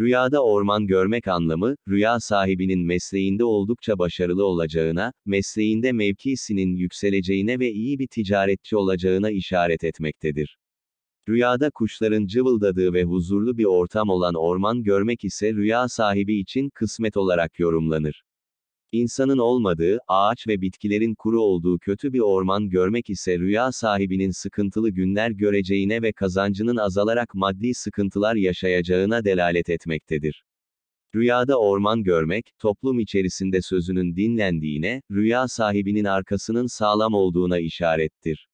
Rüyada orman görmek anlamı, rüya sahibinin mesleğinde oldukça başarılı olacağına, mesleğinde mevkisinin yükseleceğine ve iyi bir ticaretçi olacağına işaret etmektedir. Rüyada kuşların cıvıldadığı ve huzurlu bir ortam olan orman görmek ise rüya sahibi için kısmet olarak yorumlanır. İnsanın olmadığı, ağaç ve bitkilerin kuru olduğu kötü bir orman görmek ise rüya sahibinin sıkıntılı günler göreceğine ve kazancının azalarak maddi sıkıntılar yaşayacağına delalet etmektedir. Rüyada orman görmek, toplum içerisinde sözünün dinlendiğine, rüya sahibinin arkasının sağlam olduğuna işarettir.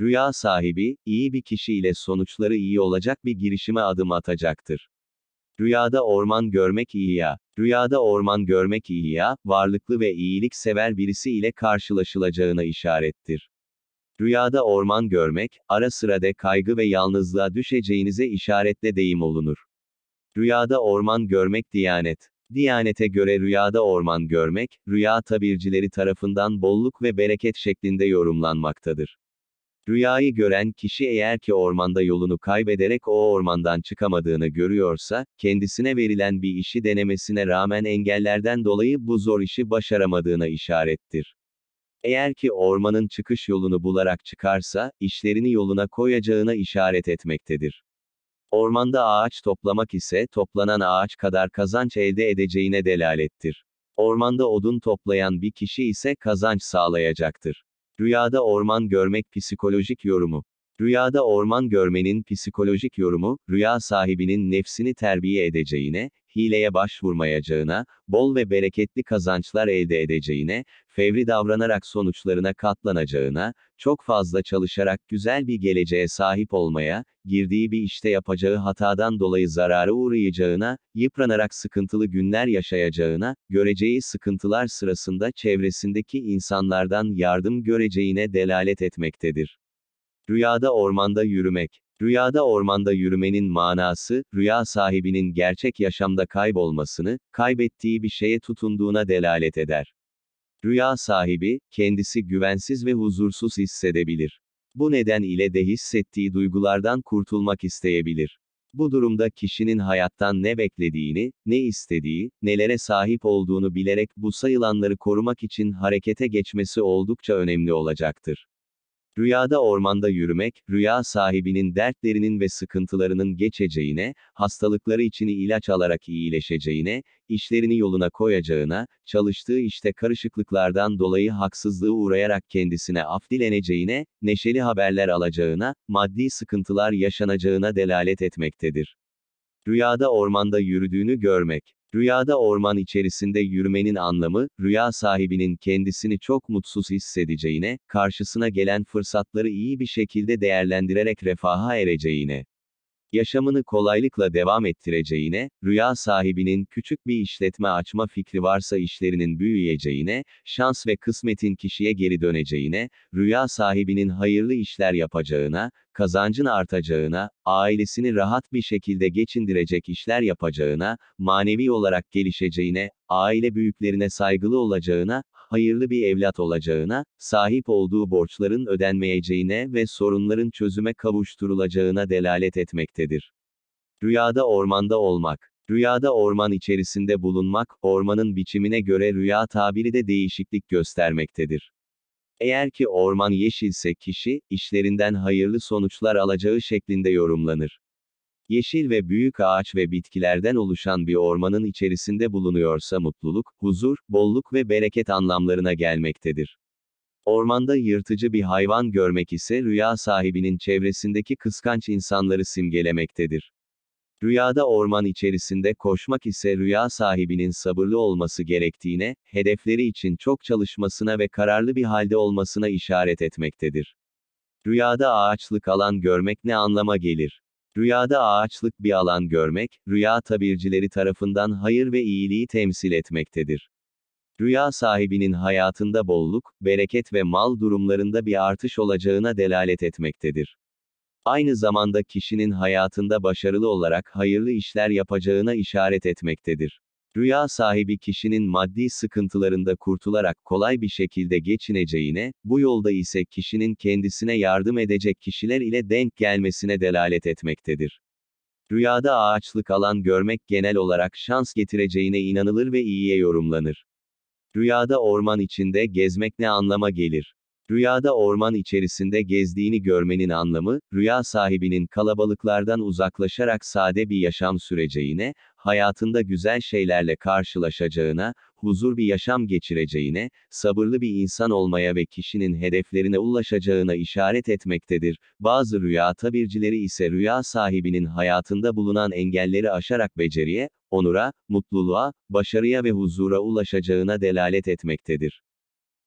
Rüya sahibi, iyi bir kişi ile sonuçları iyi olacak bir girişime adım atacaktır. Rüyada orman görmek iyi ya. Rüyada orman görmek iyi ya, varlıklı ve iyilik sever birisi ile karşılaşılacağına işarettir. Rüyada orman görmek, ara sıra de kaygı ve yalnızlığa düşeceğinize işaretle deyim olunur. Rüyada orman görmek diyanet. Diyanete göre rüyada orman görmek, rüya tabircileri tarafından bolluk ve bereket şeklinde yorumlanmaktadır. Rüyayı gören kişi eğer ki ormanda yolunu kaybederek o ormandan çıkamadığını görüyorsa, kendisine verilen bir işi denemesine rağmen engellerden dolayı bu zor işi başaramadığına işarettir. Eğer ki ormanın çıkış yolunu bularak çıkarsa, işlerini yoluna koyacağına işaret etmektedir. Ormanda ağaç toplamak ise toplanan ağaç kadar kazanç elde edeceğine delalettir. Ormanda odun toplayan bir kişi ise kazanç sağlayacaktır. Rüyada orman görmek psikolojik yorumu. Rüyada orman görmenin psikolojik yorumu, rüya sahibinin nefsini terbiye edeceğine, hileye başvurmayacağına, bol ve bereketli kazançlar elde edeceğine, fevri davranarak sonuçlarına katlanacağına, çok fazla çalışarak güzel bir geleceğe sahip olmaya, girdiği bir işte yapacağı hatadan dolayı zarara uğrayacağına, yıpranarak sıkıntılı günler yaşayacağına, göreceği sıkıntılar sırasında çevresindeki insanlardan yardım göreceğine delalet etmektedir. Rüyada ormanda yürümek Rüyada ormanda yürümenin manası, rüya sahibinin gerçek yaşamda kaybolmasını, kaybettiği bir şeye tutunduğuna delalet eder. Rüya sahibi, kendisi güvensiz ve huzursuz hissedebilir. Bu neden ile de hissettiği duygulardan kurtulmak isteyebilir. Bu durumda kişinin hayattan ne beklediğini, ne istediği, nelere sahip olduğunu bilerek bu sayılanları korumak için harekete geçmesi oldukça önemli olacaktır. Rüyada ormanda yürümek, rüya sahibinin dertlerinin ve sıkıntılarının geçeceğine, hastalıkları için ilaç alarak iyileşeceğine, işlerini yoluna koyacağına, çalıştığı işte karışıklıklardan dolayı haksızlığı uğrayarak kendisine af dileneceğine, neşeli haberler alacağına, maddi sıkıntılar yaşanacağına delalet etmektedir. Rüyada ormanda yürüdüğünü görmek Rüyada orman içerisinde yürümenin anlamı, rüya sahibinin kendisini çok mutsuz hissedeceğine, karşısına gelen fırsatları iyi bir şekilde değerlendirerek refaha ereceğine yaşamını kolaylıkla devam ettireceğine, rüya sahibinin küçük bir işletme açma fikri varsa işlerinin büyüyeceğine, şans ve kısmetin kişiye geri döneceğine, rüya sahibinin hayırlı işler yapacağına, kazancın artacağına, ailesini rahat bir şekilde geçindirecek işler yapacağına, manevi olarak gelişeceğine, aile büyüklerine saygılı olacağına, hayırlı bir evlat olacağına, sahip olduğu borçların ödenmeyeceğine ve sorunların çözüme kavuşturulacağına delalet etmektedir. Rüyada ormanda olmak Rüyada orman içerisinde bulunmak, ormanın biçimine göre rüya tabiri de değişiklik göstermektedir. Eğer ki orman yeşilse kişi, işlerinden hayırlı sonuçlar alacağı şeklinde yorumlanır yeşil ve büyük ağaç ve bitkilerden oluşan bir ormanın içerisinde bulunuyorsa mutluluk, huzur, bolluk ve bereket anlamlarına gelmektedir. Ormanda yırtıcı bir hayvan görmek ise rüya sahibinin çevresindeki kıskanç insanları simgelemektedir. Rüyada orman içerisinde koşmak ise rüya sahibinin sabırlı olması gerektiğine, hedefleri için çok çalışmasına ve kararlı bir halde olmasına işaret etmektedir. Rüyada ağaçlık alan görmek ne anlama gelir? Rüyada ağaçlık bir alan görmek, rüya tabircileri tarafından hayır ve iyiliği temsil etmektedir. Rüya sahibinin hayatında bolluk, bereket ve mal durumlarında bir artış olacağına delalet etmektedir. Aynı zamanda kişinin hayatında başarılı olarak hayırlı işler yapacağına işaret etmektedir. Rüya sahibi kişinin maddi sıkıntılarında kurtularak kolay bir şekilde geçineceğine, bu yolda ise kişinin kendisine yardım edecek kişiler ile denk gelmesine delalet etmektedir. Rüyada ağaçlık alan görmek genel olarak şans getireceğine inanılır ve iyiye yorumlanır. Rüyada orman içinde gezmek ne anlama gelir? Rüyada orman içerisinde gezdiğini görmenin anlamı, rüya sahibinin kalabalıklardan uzaklaşarak sade bir yaşam süreceğine, hayatında güzel şeylerle karşılaşacağına, huzur bir yaşam geçireceğine, sabırlı bir insan olmaya ve kişinin hedeflerine ulaşacağına işaret etmektedir. Bazı rüya tabircileri ise rüya sahibinin hayatında bulunan engelleri aşarak beceriye, onura, mutluluğa, başarıya ve huzura ulaşacağına delalet etmektedir.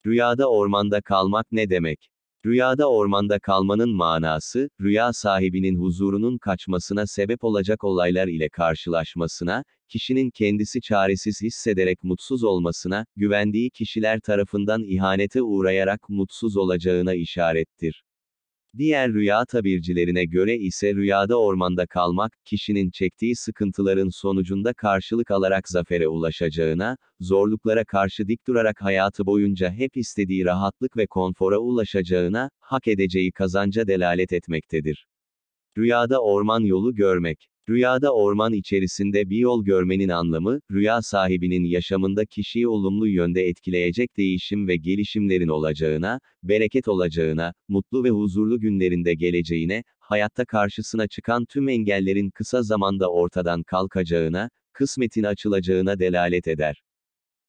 Rüyada ormanda kalmak ne demek? Rüyada ormanda kalmanın manası, rüya sahibinin huzurunun kaçmasına sebep olacak olaylar ile karşılaşmasına, kişinin kendisi çaresiz hissederek mutsuz olmasına, güvendiği kişiler tarafından ihanete uğrayarak mutsuz olacağına işarettir. Diğer rüya tabircilerine göre ise rüyada ormanda kalmak, kişinin çektiği sıkıntıların sonucunda karşılık alarak zafere ulaşacağına, zorluklara karşı dik durarak hayatı boyunca hep istediği rahatlık ve konfora ulaşacağına, hak edeceği kazanca delalet etmektedir. Rüyada orman yolu görmek Rüyada orman içerisinde bir yol görmenin anlamı, rüya sahibinin yaşamında kişiyi olumlu yönde etkileyecek değişim ve gelişimlerin olacağına, bereket olacağına, mutlu ve huzurlu günlerinde geleceğine, hayatta karşısına çıkan tüm engellerin kısa zamanda ortadan kalkacağına, kısmetin açılacağına delalet eder.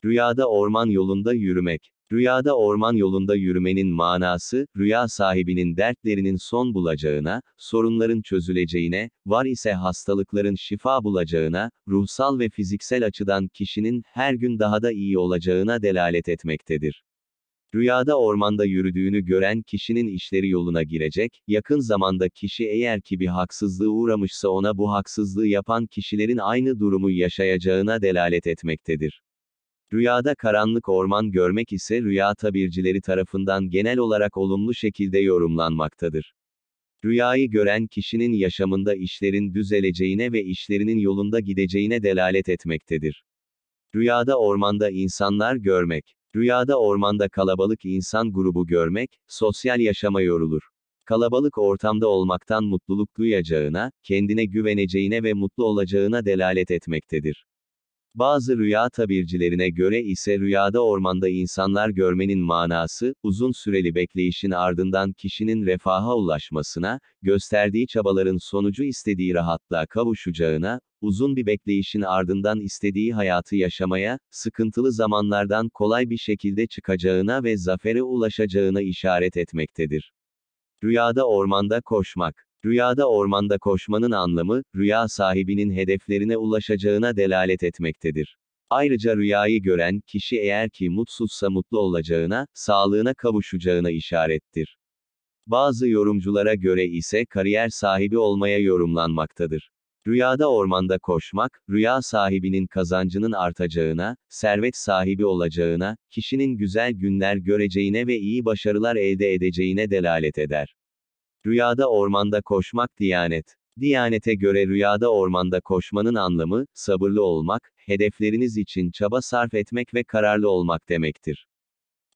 Rüyada orman yolunda yürümek Rüyada orman yolunda yürümenin manası, rüya sahibinin dertlerinin son bulacağına, sorunların çözüleceğine, var ise hastalıkların şifa bulacağına, ruhsal ve fiziksel açıdan kişinin her gün daha da iyi olacağına delalet etmektedir. Rüyada ormanda yürüdüğünü gören kişinin işleri yoluna girecek, yakın zamanda kişi eğer ki bir haksızlığı uğramışsa ona bu haksızlığı yapan kişilerin aynı durumu yaşayacağına delalet etmektedir. Rüyada karanlık orman görmek ise rüya tabircileri tarafından genel olarak olumlu şekilde yorumlanmaktadır. Rüyayı gören kişinin yaşamında işlerin düzeleceğine ve işlerinin yolunda gideceğine delalet etmektedir. Rüyada ormanda insanlar görmek, rüyada ormanda kalabalık insan grubu görmek, sosyal yaşama yorulur. Kalabalık ortamda olmaktan mutluluk duyacağına, kendine güveneceğine ve mutlu olacağına delalet etmektedir. Bazı rüya tabircilerine göre ise rüyada ormanda insanlar görmenin manası, uzun süreli bekleyişin ardından kişinin refaha ulaşmasına, gösterdiği çabaların sonucu istediği rahatlığa kavuşacağına, uzun bir bekleyişin ardından istediği hayatı yaşamaya, sıkıntılı zamanlardan kolay bir şekilde çıkacağına ve zafere ulaşacağına işaret etmektedir. Rüyada ormanda koşmak Rüyada ormanda koşmanın anlamı, rüya sahibinin hedeflerine ulaşacağına delalet etmektedir. Ayrıca rüyayı gören kişi eğer ki mutsuzsa mutlu olacağına, sağlığına kavuşacağına işarettir. Bazı yorumculara göre ise kariyer sahibi olmaya yorumlanmaktadır. Rüyada ormanda koşmak, rüya sahibinin kazancının artacağına, servet sahibi olacağına, kişinin güzel günler göreceğine ve iyi başarılar elde edeceğine delalet eder. Rüyada ormanda koşmak Diyanet. Diyanete göre rüyada ormanda koşmanın anlamı, sabırlı olmak, hedefleriniz için çaba sarf etmek ve kararlı olmak demektir.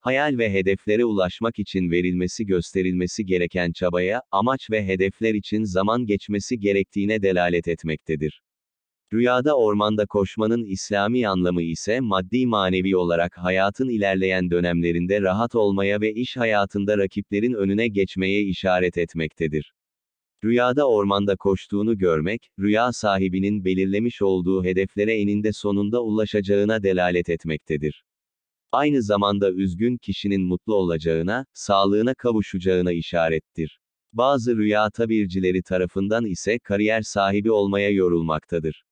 Hayal ve hedeflere ulaşmak için verilmesi gösterilmesi gereken çabaya, amaç ve hedefler için zaman geçmesi gerektiğine delalet etmektedir. Rüyada ormanda koşmanın İslami anlamı ise maddi manevi olarak hayatın ilerleyen dönemlerinde rahat olmaya ve iş hayatında rakiplerin önüne geçmeye işaret etmektedir. Rüyada ormanda koştuğunu görmek, rüya sahibinin belirlemiş olduğu hedeflere eninde sonunda ulaşacağına delalet etmektedir. Aynı zamanda üzgün kişinin mutlu olacağına, sağlığına kavuşacağına işarettir. Bazı rüya tabircileri tarafından ise kariyer sahibi olmaya yorulmaktadır.